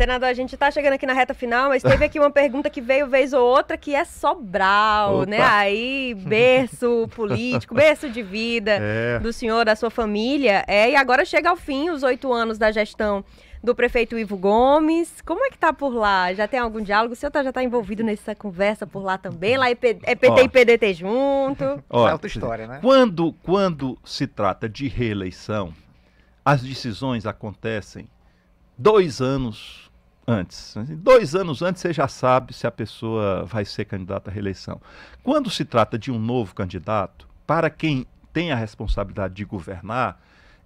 Senador, a gente está chegando aqui na reta final, mas teve aqui uma pergunta que veio vez ou outra que é Sobral, né? Opa. né? Aí, berço político, berço de vida é. do senhor, da sua família. É, e agora chega ao fim os oito anos da gestão do prefeito Ivo Gomes. Como é que tá por lá? Já tem algum diálogo? O senhor tá, já está envolvido nessa conversa por lá também? Lá é, PT é e PDT junto? Ó, é outra história, né? Quando, quando se trata de reeleição, as decisões acontecem dois anos antes. Dois anos antes você já sabe se a pessoa vai ser candidata à reeleição. Quando se trata de um novo candidato, para quem tem a responsabilidade de governar,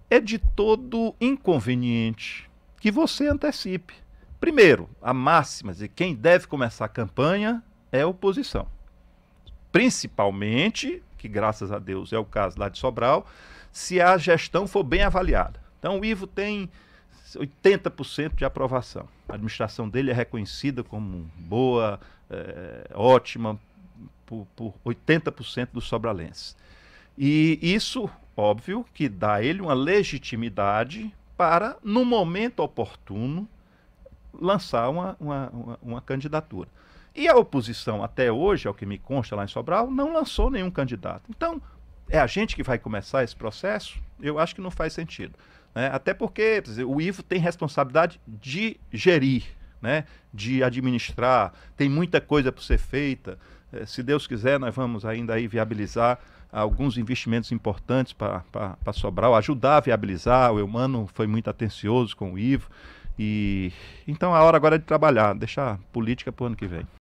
é de todo inconveniente que você antecipe. Primeiro, a máxima de quem deve começar a campanha é a oposição. Principalmente, que graças a Deus é o caso lá de Sobral, se a gestão for bem avaliada. Então, o Ivo tem 80% de aprovação. A administração dele é reconhecida como boa, é, ótima, por, por 80% dos sobralenses. E isso, óbvio, que dá a ele uma legitimidade para, no momento oportuno, lançar uma, uma, uma, uma candidatura. E a oposição, até hoje, ao que me consta lá em Sobral, não lançou nenhum candidato. Então, é a gente que vai começar esse processo, eu acho que não faz sentido. Né? Até porque dizer, o IVO tem responsabilidade de gerir, né? de administrar, tem muita coisa para ser feita. É, se Deus quiser, nós vamos ainda aí viabilizar alguns investimentos importantes para Sobral, ajudar a viabilizar. O Eumano foi muito atencioso com o Ivo. E, então a hora agora é de trabalhar, deixar política para o ano que vem.